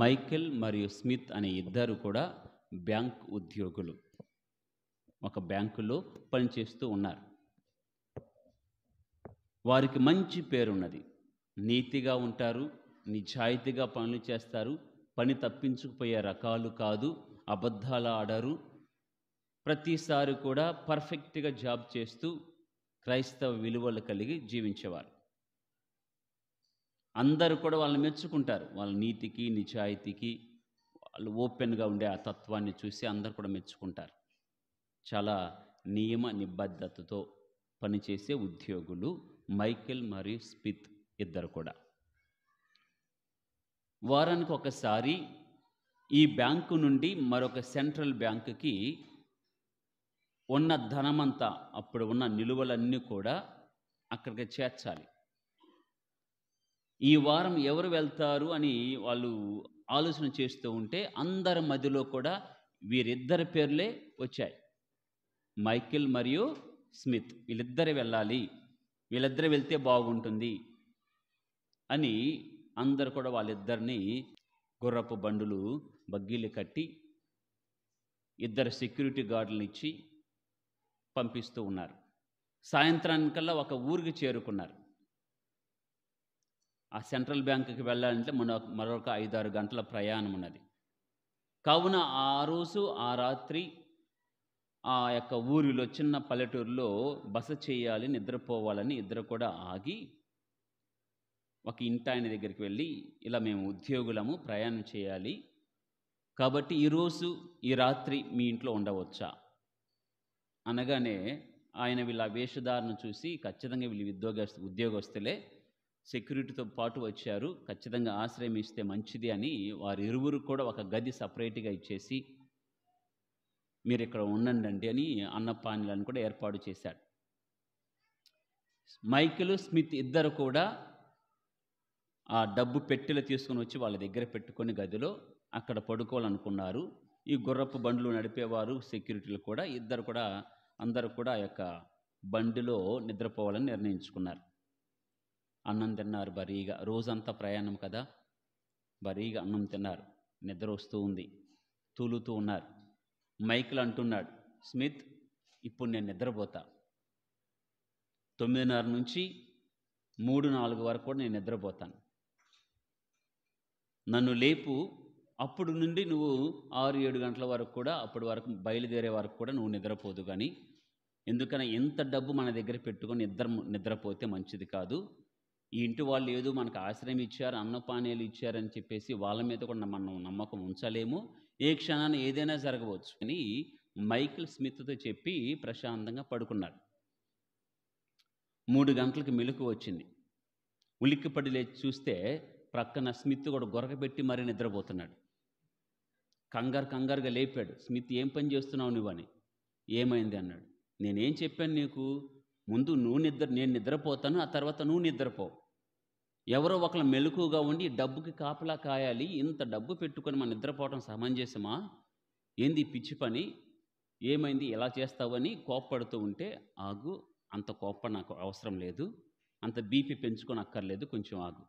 Michael మరియు Smith అనే ఇద్దరు కూడా బ్యాంక్ ఉద్యోగులు ఒక బ్యాంకులో పనిచేస్తూ ఉన్నారు వారికి మంచి పేరున్నది నీతిగా ఉంటారు నిజాయితీగా పనులు చేస్తారు పని తప్పించుకుపోయే రకాలు కాదు అబద్ధాలు ఆడరు ప్రతిసారి కూడా పర్ఫెక్ట్గా జాబ్ చేస్తూ క్రైస్తవ విలువలు కలిగి జీవించేవారు అందరూ కూడా వాళ్ళని మెచ్చుకుంటారు వాళ్ళ నీతికి నిజాయితీకి వాళ్ళు ఓపెన్గా ఉండే ఆ తత్వాన్ని చూసి అందరు కూడా మెచ్చుకుంటారు చాలా నియమ నిబద్ధతతో పనిచేసే ఉద్యోగులు మైకెల్ మరియు స్పిత్ ఇద్దరు కూడా వారానికి ఒకసారి ఈ బ్యాంకు నుండి మరొక సెంట్రల్ బ్యాంకుకి ఉన్న ధనమంతా అప్పుడు ఉన్న నిలువలన్నీ కూడా అక్కడికి చేర్చాలి ఈ వారం ఎవరు వెళ్తారు అని వాళ్ళు ఆలోచన చేస్తూ ఉంటే అందరి మధ్యలో కూడా వీరిద్దరి పేర్లే వచ్చాయి మైకిల్ మరియు స్మిత్ వీళ్ళిద్దరు వెళ్ళాలి వీళ్ళిద్దరు వెళ్తే బాగుంటుంది అని అందరు కూడా వాళ్ళిద్దరిని గుర్రపు బండులు బగ్గీలు కట్టి ఇద్దరు సెక్యూరిటీ గార్డులను ఇచ్చి పంపిస్తూ ఉన్నారు సాయంత్రానికల్లా ఒక ఊరికి చేరుకున్నారు ఆ సెంట్రల్ బ్యాంకుకి వెళ్ళాలంటే మన మరొక ఐదు ఆరు గంటల ప్రయాణం ఉన్నది కావున ఆ రోజు ఆ రాత్రి ఆ యొక్క ఊరిలో చిన్న పల్లెటూరులో బస చేయాలి నిద్రపోవాలని ఇద్దరు కూడా ఆగి ఒక ఇంటాయన దగ్గరికి వెళ్ళి ఇలా మేము ఉద్యోగులము ప్రయాణం చేయాలి కాబట్టి ఈరోజు ఈ రాత్రి మీ ఇంట్లో ఉండవచ్చా అనగానే ఆయన వీళ్ళ వేషధారణ చూసి ఖచ్చితంగా వీళ్ళు ఉద్యోగ ఉద్యోగస్తులే సెక్యూరిటీతో పాటు వచ్చారు ఖచ్చితంగా ఆశ్రయం ఇస్తే మంచిది అని వారి ఇరువురు కూడా ఒక గది సపరేట్గా ఇచ్చేసి మీరు ఇక్కడ ఉండండి అని అన్నపానీలను కూడా ఏర్పాటు చేశాడు మైకిల్ స్మిత్ ఇద్దరు కూడా ఆ డబ్బు పెట్టెలు తీసుకుని వచ్చి వాళ్ళ దగ్గర పెట్టుకొని గదిలో అక్కడ పడుకోవాలనుకున్నారు ఈ గుర్రపు బండ్లు నడిపేవారు సెక్యూరిటీలు కూడా ఇద్దరు కూడా అందరూ కూడా ఆ యొక్క బండిలో నిద్రపోవాలని నిర్ణయించుకున్నారు అన్నం తిన్నారు బరీగా రోజంతా ప్రయాణం కదా బరీగా అన్నం తిన్నారు నిద్ర వస్తూ ఉంది తూలుతూ ఉన్నారు మైకిల్ అంటున్నాడు స్మిత్ ఇప్పుడు నేను నిద్రపోతా తొమ్మిదిన్నర నుంచి మూడు నాలుగు వరకు కూడా నేను నిద్రపోతాను నన్ను లేపు అప్పుడు నుండి నువ్వు ఆరు ఏడు గంటల వరకు కూడా అప్పటి వరకు బయలుదేరే వరకు కూడా నువ్వు నిద్రపోదు కానీ ఎందుకని ఎంత డబ్బు మన దగ్గర పెట్టుకొని నిద్ర నిద్రపోతే మంచిది కాదు ఈ ఇంటి వాళ్ళు ఏదో మనకు ఆశ్రయం ఇచ్చారు అన్నపానీయాలు ఇచ్చారని చెప్పేసి వాళ్ళ మీద కూడా మనం నమ్మకం ఉంచలేము ఏ క్షణాన్ని ఏదైనా జరగవచ్చు అని మైకిల్ స్మిత్తో చెప్పి ప్రశాంతంగా పడుకున్నాడు మూడు గంటలకు మెలకు వచ్చింది ఉలిక్కిపడి లేచి చూస్తే ప్రక్కన స్మిత్ కూడా గొరకబెట్టి మరీ నిద్రపోతున్నాడు కంగారు కంగారుగా లేపాడు స్మిత్ ఏం పని చేస్తున్నావు నువ్వని ఏమైంది అన్నాడు నేనేం చెప్పాను నీకు ముందు నువ్వు నిద్ర నేను నిద్రపోతాను ఆ తర్వాత నువ్వు నిద్రపోవు ఎవరో ఒకళ్ళ మెలకుగా ఉండి డబ్బుకి కాపలా కాయాలి ఇంత డబ్బు పెట్టుకొని మనం నిద్రపోవటం సమంజసమా ఏంది పిచ్చి పని ఏమైంది ఎలా చేస్తావని కోప్పడుతూ ఉంటే ఆగు అంత కోప నాకు అవసరం లేదు అంత బీపీ పెంచుకొని అక్కర్లేదు కొంచెం ఆగు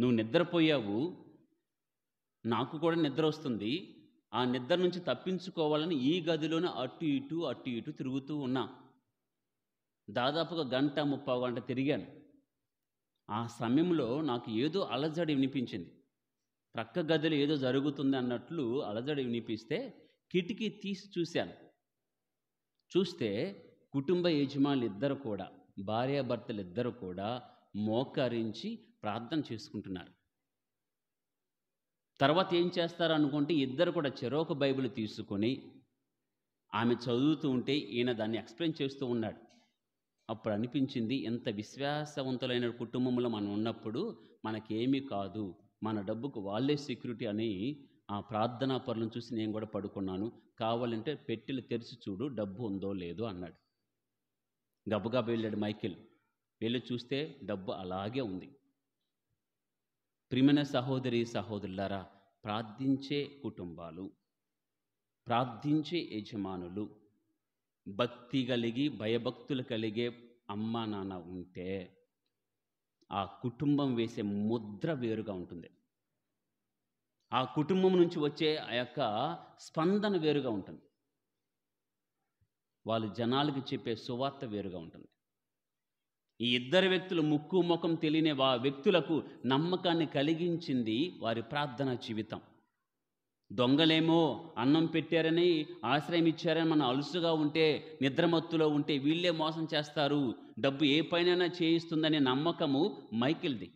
నువ్వు నిద్రపోయావు నాకు కూడా నిద్ర వస్తుంది ఆ నిద్ర నుంచి తప్పించుకోవాలని ఈ గదిలోనే అటు ఇటు అటు ఇటు తిరుగుతూ ఉన్నా దాదాపుగా గంట ముప్పావు గంట తిరిగాను ఆ సమయంలో నాకు ఏదో అలజడి వినిపించింది ప్రక్క గదిలో ఏదో జరుగుతుంది అన్నట్లు అలజడి వినిపిస్తే కిటికీ తీసి చూశాను చూస్తే కుటుంబ యజమానులు ఇద్దరు కూడా భార్యాభర్తలు ఇద్దరు కూడా మోకరించి ప్రార్థన చేసుకుంటున్నారు తర్వాత ఏం చేస్తారు అనుకుంటే ఇద్దరు కూడా చెరోక బైబిల్ తీసుకొని ఆమె చదువుతూ ఉంటే ఈయన దాన్ని ఎక్స్ప్లెయిన్ చేస్తూ ఉన్నాడు అప్పుడు అనిపించింది ఎంత విశ్వాసవంతులైన కుటుంబంలో మనం ఉన్నప్పుడు మనకేమీ కాదు మన డబ్బుకు వాళ్ళే సెక్యూరిటీ అని ఆ ప్రార్థనా పనులను చూసి నేను కూడా పడుకున్నాను కావాలంటే పెట్టెలు తెరిచి చూడు డబ్బు ఉందో లేదో అన్నాడు గబగబ వెళ్ళాడు మైకిల్ వెళ్ళి చూస్తే డబ్బు అలాగే ఉంది ప్రిమిన సహోదరి సహోదరులారా ప్రార్థించే కుటుంబాలు ప్రార్థించే యజమానులు భక్తి కలిగి భయభక్తులు కలిగే అమ్మ నాన్న ఉంటే ఆ కుటుంబం వేసే ముద్ర వేరుగా ఉంటుంది ఆ కుటుంబం నుంచి వచ్చే ఆ యొక్క స్పందన వేరుగా ఉంటుంది వాళ్ళు జనాలకు చెప్పే సువార్త వేరుగా ఉంటుంది ఈ ఇద్దరు వ్యక్తులు ముక్కు ముఖం తెలియని వా వ్యక్తులకు నమ్మకాన్ని కలిగించింది వారి ప్రార్థనా జీవితం దొంగలేమో అన్నం పెట్టారని ఆశ్రయం ఇచ్చారని మనం అలుసుగా ఉంటే నిద్రమత్తులో ఉంటే వీళ్ళే మోసం చేస్తారు డబ్బు ఏ పైనైనా చేయిస్తుందనే నమ్మకము మైకిల్ది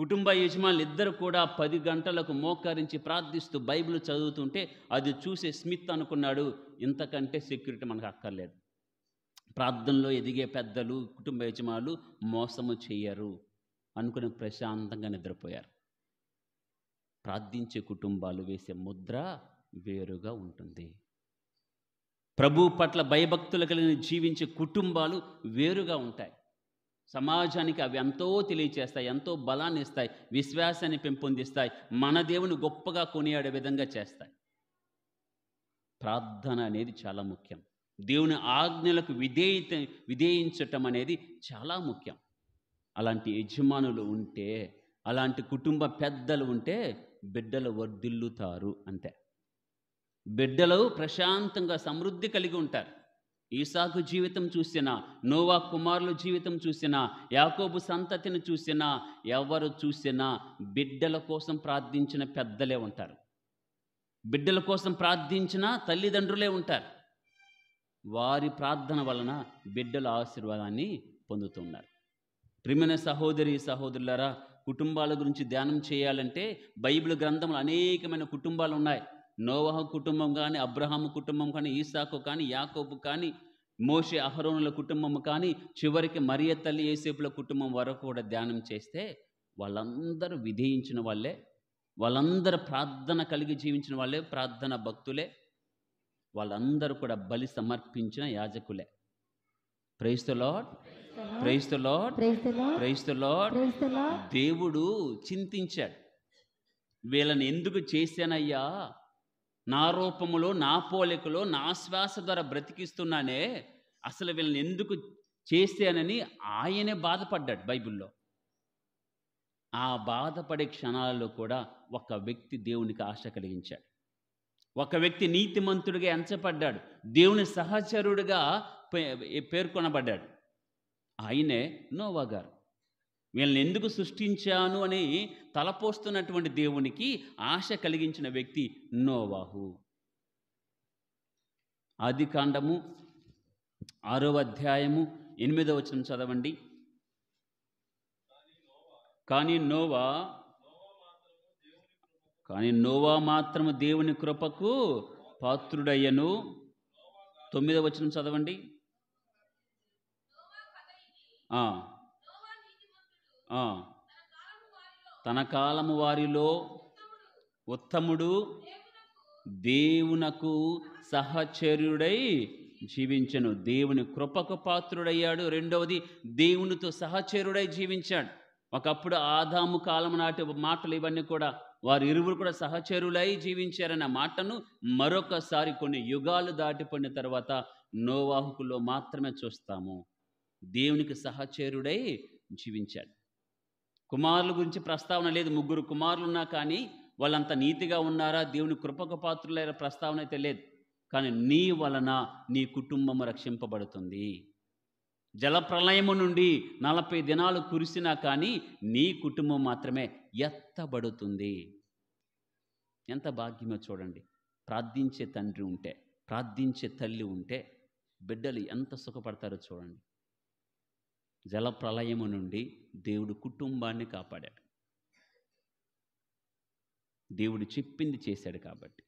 కుటుంబ యజమానులు ఇద్దరు కూడా పది గంటలకు మోకరించి ప్రార్థిస్తూ బైబిల్ చదువుతుంటే అది చూసే స్మిత్ అనుకున్నాడు ఇంతకంటే సెక్యూరిటీ మనకు అక్కర్లేదు ప్రార్థనలో ఎదిగే పెద్దలు కుటుంబ యజమానులు మోసము చేయరు అనుకుని ప్రశాంతంగా నిద్రపోయారు ప్రార్థించే కుటుంబాలు వేసే ముద్ర వేరుగా ఉంటుంది ప్రభు పట్ల భయభక్తులు కలిగిన జీవించే కుటుంబాలు వేరుగా ఉంటాయి సమాజానికి అవి ఎంతో తెలియచేస్తాయి ఎంతో బలాన్ని ఇస్తాయి విశ్వాసాన్ని పెంపొందిస్తాయి మన దేవుని గొప్పగా కొనియాడే విధంగా చేస్తాయి ప్రార్థన అనేది చాలా ముఖ్యం దేవుని ఆజ్ఞలకు విధేయత విధేయించటం అనేది చాలా ముఖ్యం అలాంటి యజమానులు ఉంటే అలాంటి కుటుంబ పెద్దలు ఉంటే బిడ్డలు వర్ధిల్లుతారు అంతే బిడ్డలు ప్రశాంతంగా సమృద్ధి కలిగి ఉంటారు ఈసాకు జీవితం చూసిన నోవా కుమారుల జీవితం చూసిన యాకోబు సంతతిని చూసినా ఎవరు చూసినా బిడ్డల కోసం ప్రార్థించిన పెద్దలే ఉంటారు బిడ్డల కోసం ప్రార్థించిన తల్లిదండ్రులే ఉంటారు వారి ప్రార్థన వలన బిడ్డల ఆశీర్వాదాన్ని పొందుతున్నారు ప్రిమిన సహోదరి సహోదరులరా కుటుంబాల గురించి ధ్యానం చేయాలంటే బైబిల్ గ్రంథంలో అనేకమైన కుటుంబాలు ఉన్నాయి నోవహ కుటుంబం కానీ అబ్రహాము కుటుంబం కానీ ఈసాకు కానీ యాకోబు కానీ మోషే అహరోనుల కుటుంబం కానీ చివరికి మరియ తల్లి ఏసేపుల కుటుంబం వరకు కూడా ధ్యానం చేస్తే వాళ్ళందరూ విధించిన వాళ్ళే వాళ్ళందరూ ప్రార్థన కలిగి జీవించిన వాళ్ళే ప్రార్థన భక్తులే వాళ్ళందరూ కూడా బలి సమర్పించిన యాజకులే క్రైస్తులో దేవుడు చింతించాడు వీళ్ళని ఎందుకు చేశానయ్యా నా రూపములో నా పోలికలో నా శ్వాస ద్వారా బ్రతికిస్తున్నానే అసలు వీళ్ళని ఎందుకు చేశానని ఆయనే బాధపడ్డాడు బైబిల్లో ఆ బాధపడే క్షణాలలో కూడా ఒక వ్యక్తి దేవునికి ఆశ కలిగించాడు ఒక వ్యక్తి నీతిమంతుడిగా ఎంచబడ్డాడు దేవుని సహచరుడిగా పేర్కొనబడ్డాడు ఆయనే నోవా గారు వీళ్ళని ఎందుకు సృష్టించాను అని తలపోస్తున్నటువంటి దేవునికి ఆశ కలిగించిన వ్యక్తి నోవాహు ఆది కాండము ఆరో అధ్యాయము ఎనిమిదవ వచ్చిన చదవండి కానీ నోవా కానీ నోవా మాత్రము దేవుని కృపకు పాత్రుడయ్యను తొమ్మిదవ వచనం చదవండి తన కాలము వారిలో ఉత్తముడు దేవునకు సహచర్యుడై జీవించను దేవుని కృపకు పాత్రుడయ్యాడు రెండవది దేవునితో సహచరుడై జీవించాడు ఒకప్పుడు ఆదాము కాలం నాటి మాటలు ఇవన్నీ కూడా వారి ఇరువురు కూడా సహచరులై జీవించారన్న మాటను మరొకసారి కొన్ని యుగాలు దాటిపోయిన తర్వాత నోవాహుకుల్లో మాత్రమే చూస్తాము దేవునికి సహచరుడై జీవించాడు కుమారుల గురించి ప్రస్తావన లేదు ముగ్గురు కుమారులు ఉన్నా కానీ వాళ్ళంత నీతిగా ఉన్నారా దేవుని కృపక పాత్రులైన ప్రస్తావన అయితే లేదు కానీ నీ వలన నీ కుటుంబము రక్షింపబడుతుంది జలప్రలయము నుండి నలభై దినాలు కురిసినా కానీ నీ కుటుంబం మాత్రమే ఎత్తబడుతుంది ఎంత భాగ్యమో చూడండి ప్రార్థించే తండ్రి ఉంటే ప్రార్థించే తల్లి ఉంటే బిడ్డలు ఎంత సుఖపడతారో చూడండి జల ప్రళయము నుండి దేవుడు కుటుంబాన్ని కాపాడాడు దేవుడు చెప్పింది చేశాడు కాబట్టి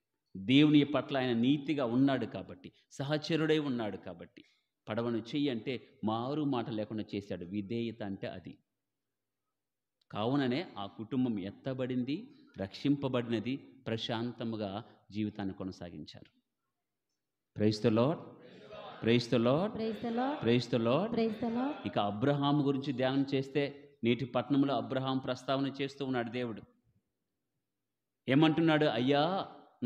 దేవుని పట్ల ఆయన నీతిగా ఉన్నాడు కాబట్టి సహచరుడై ఉన్నాడు కాబట్టి పడవను చెయ్యి అంటే మారు మాట లేకుండా చేశాడు విధేయత అంటే అది కావుననే ఆ కుటుంబం ఎత్తబడింది రక్షింపబడినది ప్రశాంతముగా జీవితాన్ని కొనసాగించారు ప్రైస్తలో ప్రేస్తలో ప్రేస్తలో ఇక అబ్రహాం గురించి ధ్యానం చేస్తే నేటి పట్టణంలో అబ్రహాం ప్రస్తావన చేస్తూ ఉన్నాడు దేవుడు ఏమంటున్నాడు అయ్యా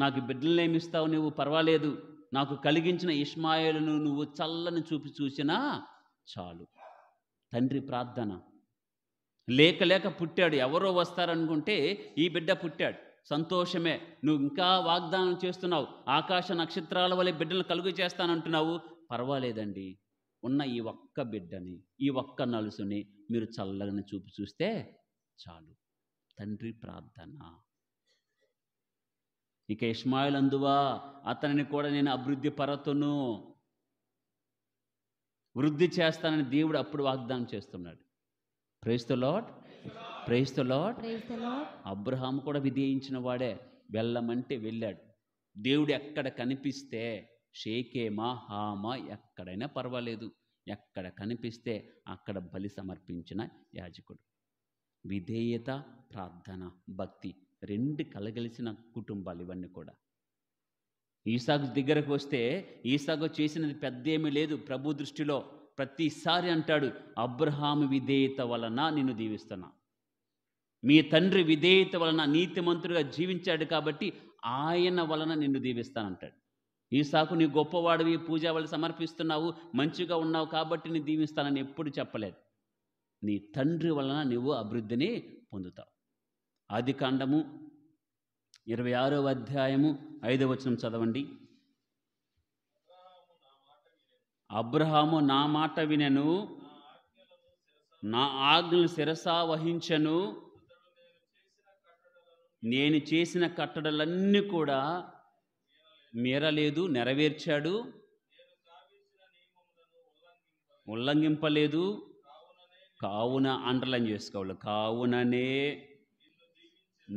నాకు బిడ్డలనేమిస్తావు నువ్వు పర్వాలేదు నాకు కలిగించిన ఇస్మాయిలను నువ్వు చల్లని చూపి చూసినా చాలు తండ్రి ప్రార్థన లేక లేక పుట్టాడు ఎవరో వస్తారనుకుంటే ఈ బిడ్డ పుట్టాడు సంతోషమే నువ్వు ఇంకా వాగ్దానం చేస్తున్నావు ఆకాశ నక్షత్రాల వల్ల బిడ్డలు కలుగు చేస్తానంటున్నావు పర్వాలేదండి ఉన్న ఈ ఒక్క బిడ్డని ఈ ఒక్క నలుసుని మీరు చల్లగని చూపు చూస్తే చాలు తండ్రి ప్రార్థన ఇక ఇష్మాయిల్ అందువా అతనిని కూడా నేను అభివృద్ధి పరతును వృద్ధి చేస్తానని దేవుడు అప్పుడు వాగ్దానం చేస్తున్నాడు praise the Lord praise the Abraham కూడా విధించిన వాడే వెళ్ళమంటే వెళ్ళాడు దేవుడు ఎక్కడ కనిపిస్తే షేకేమా హామా ఎక్కడైనా పర్వాలేదు ఎక్కడ కనిపిస్తే అక్కడ బలి సమర్పించిన యాజకుడు విధేయత ప్రార్థన భక్తి రెండు కలగలిసిన కుటుంబాలు ఇవన్నీ కూడా ఈసాకు దగ్గరకు వస్తే ఈసాగు చేసినది పెద్ద ఏమీ లేదు ప్రభు దృష్టిలో ప్రతిసారి అంటాడు అబ్రహాము విధేయత వలన నిన్ను దీవిస్తున్నా మీ తండ్రి విధేయత వలన నీతిమంతుడిగా జీవించాడు కాబట్టి ఆయన వలన నిన్ను దీవిస్తానంటాడు ఈసాకు నీ గొప్పవాడివి పూజ వాళ్ళు సమర్పిస్తున్నావు మంచిగా ఉన్నావు కాబట్టి నేను దీవిస్తానని ఎప్పుడు చెప్పలేదు నీ తండ్రి వలన నువ్వు అభివృద్ధిని పొందుతావు ఆది కాండము ఇరవై ఆరో అధ్యాయము ఐదవ వచనం చదవండి అబ్రహాము నా మాట వినెను నా ఆజ్ఞలు శిరసా వహించను నేను చేసిన కట్టడలన్నీ కూడా మీరలేదు నెరవేర్చాడు ఉల్లంఘింపలేదు కావున అండర్లైన్ చేసుకోవాలి కావుననే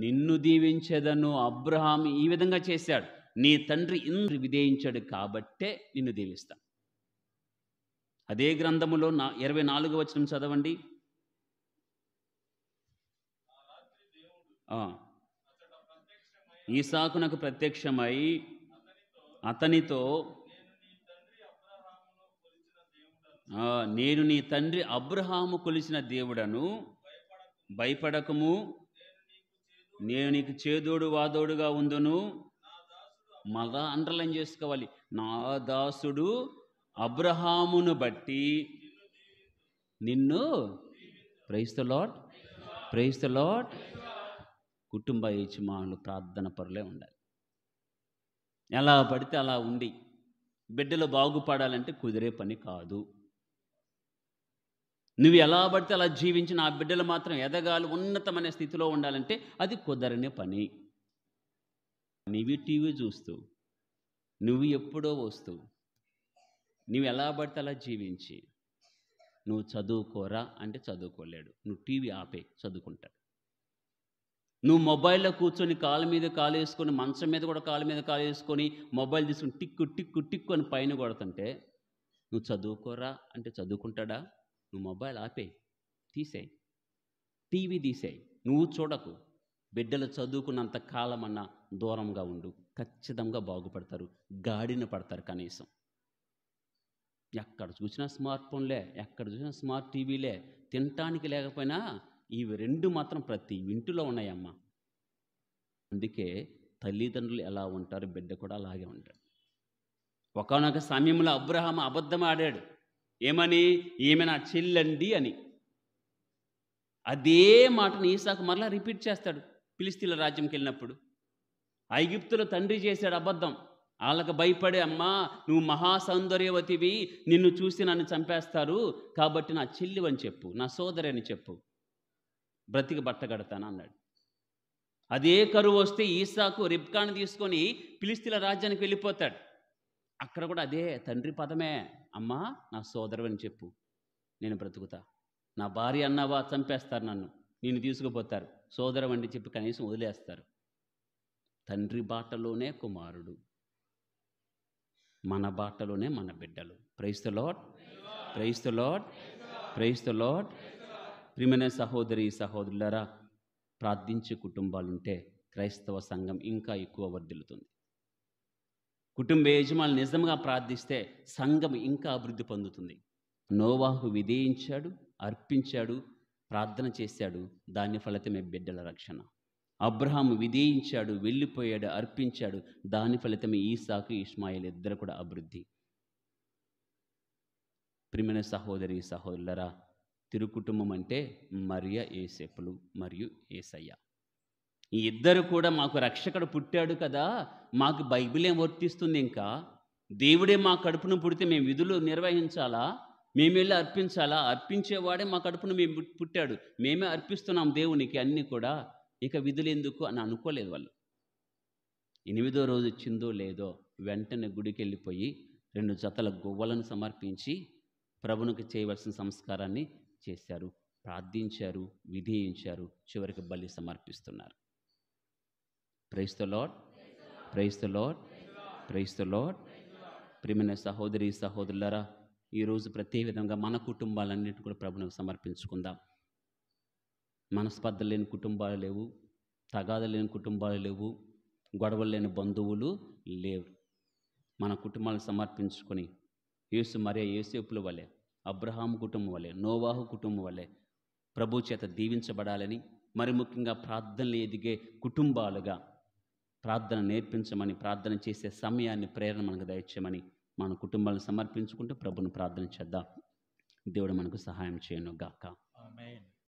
నిన్ను దీవించేదను అబ్రహాం ఈ విధంగా చేశాడు నీ తండ్రి ఇంద్రు విధేయించాడు కాబట్టే నిన్ను దీవిస్తాను అదే గ్రంథములో నా ఇరవై నాలుగు వచనం చదవండి ఈసాకు నాకు ప్రత్యక్షమై అతనితో నేను నీ తండ్రి అబ్రహాము కొలిసిన దేవుడను భయపడకము నేను నీకు చేదోడు వాదోడుగా ఉందును మగ అండర్లైన్ చేసుకోవాలి నా దాసుడు అబ్రహామును బట్టి నిన్ను ప్రైస్త లాడ్ ప్రైస్త లాట్ కుటుంబ యజమానులు ప్రార్థన పరులే ఉండాలి ఎలా పడితే అలా ఉండి బిడ్డలు బాగుపడాలంటే కుదిరే పని కాదు నువ్వు ఎలా పడితే అలా జీవించిన ఆ బిడ్డలు మాత్రం ఎదగాలి ఉన్నతమైన స్థితిలో ఉండాలంటే అది కుదరని పని నీవి టీవీ చూస్తూ నువ్వు ఎప్పుడో వస్తూ నువ్వు ఎలా పడితే అలా జీవించి నువ్వు చదువుకోరా అంటే చదువుకోలేడు నువ్వు టీవీ ఆపే చదువుకుంటాడు నువ్వు మొబైల్లో కూర్చొని కాలు మీద కాలు వేసుకొని మంచం మీద కూడా కాలు మీద కాలు వేసుకొని మొబైల్ తీసుకుని టిక్కు టిక్కు టిక్కు అని పైన కొడుతుంటే నువ్వు చదువుకోరా అంటే చదువుకుంటాడా నువ్వు మొబైల్ ఆపే తీసేయి టీవీ తీసేయి నువ్వు చూడకు బిడ్డలు చదువుకున్నంత కాలం అన్న దూరంగా ఉండు ఖచ్చితంగా బాగుపడతారు గాడిన పడతారు కనీసం ఎక్కడ చూసినా స్మార్ట్ ఫోన్లే ఎక్కడ చూసినా స్మార్ట్ టీవీలే తినటానికి లేకపోయినా ఇవి రెండు మాత్రం ప్రతి ఇంటిలో ఉన్నాయమ్మా అందుకే తల్లిదండ్రులు ఎలా ఉంటారు బిడ్డ కూడా అలాగే ఉంటాడు ఒకనొక సమయంలో అబ్రహాం అబద్ధం ఆడాడు ఏమని ఈమె నా చెల్లండి అని అదే మాటను ఈసాకు మరలా రిపీట్ చేస్తాడు పిలిస్తీల రాజ్యంకి వెళ్ళినప్పుడు ఐగుప్తుల తండ్రి చేశాడు అబద్ధం వాళ్ళకు భయపడే అమ్మా నువ్వు మహాసౌందర్యవతివి నిన్ను చూసి నన్ను చంపేస్తారు కాబట్టి నా చెల్లి అని చెప్పు నా సోదరి అని చెప్పు బ్రతికి కడతాను అన్నాడు అదే కరువు వస్తే ఈసాకు రిబ్కాన్ తీసుకొని పిలిస్తీల రాజ్యానికి వెళ్ళిపోతాడు అక్కడ కూడా అదే తండ్రి పదమే అమ్మా నా సోదరు అని చెప్పు నేను బ్రతుకుతా నా భార్య అన్నవా చంపేస్తారు నన్ను నేను తీసుకుపోతారు సోదరం అని చెప్పి కనీసం వదిలేస్తారు తండ్రి బాటలోనే కుమారుడు మన బాటలోనే మన బిడ్డలు praise the Lord praise the Lord praise the Lord ప్రిమిన సహోదరి సహోదరులరా ప్రార్థించే కుటుంబాలుంటే క్రైస్తవ సంఘం ఇంకా ఎక్కువ వర్ధిల్లుతుంది కుటుంబ యజమాని నిజంగా ప్రార్థిస్తే సంఘం ఇంకా అభివృద్ధి పొందుతుంది నోవాహు విధేయించాడు అర్పించాడు ప్రార్థన చేశాడు దాని ఫలితమే బిడ్డల రక్షణ అబ్రహాం విధేయించాడు వెళ్ళిపోయాడు అర్పించాడు దాని ఫలితమే ఈసాకు ఇస్మాయిల్ ఇద్దరు కూడా అభివృద్ధి ప్రిమిన సహోదరి సహోదరులరా తిరుకుటుంబం అంటే మరియ ఏసేపులు మరియు ఏసయ్య ఈ ఇద్దరు కూడా మాకు రక్షకుడు పుట్టాడు కదా మాకు బైబిలే వర్తిస్తుంది ఇంకా దేవుడే మా కడుపును పుడితే మేము విధులు నిర్వహించాలా మేము వెళ్ళి అర్పించాలా అర్పించేవాడే మా కడుపును మేము పుట్టాడు మేమే అర్పిస్తున్నాం దేవునికి అన్నీ కూడా ఇక విధులు ఎందుకు అని అనుకోలేదు వాళ్ళు ఎనిమిదో రోజు వచ్చిందో లేదో వెంటనే గుడికి వెళ్ళిపోయి రెండు జతల గువ్వలను సమర్పించి ప్రభునికి చేయవలసిన సంస్కారాన్ని చేశారు ప్రార్థించారు విధేయించారు చివరికి బలి సమర్పిస్తున్నారు praise Lord praise Lord praise Lord ప్రియమైన సహోదరి సహోదరులరా ఈరోజు ప్రతి విధంగా మన కుటుంబాలన్నిటి కూడా ప్రభునకు సమర్పించుకుందాం మనస్పర్ధ లేని కుటుంబాలు లేవు తగాద లేని కుటుంబాలు లేవు గొడవలు లేని బంధువులు లేవు మన కుటుంబాలను సమర్పించుకొని యేసు మరే ఏసేపుల వలె అబ్రహాం కుటుంబం వలె నోవాహు కుటుంబం వలె ప్రభు చేత దీవించబడాలని మరి ముఖ్యంగా ప్రార్థనలు ఎదిగే కుటుంబాలుగా ప్రార్థన నేర్పించమని ప్రార్థన చేసే సమయాన్ని ప్రేరణ మనకు దయచేయమని మన కుటుంబాలను సమర్పించుకుంటూ ప్రభును ప్రార్థన చేద్దాం దేవుడు మనకు సహాయం చేయను గాక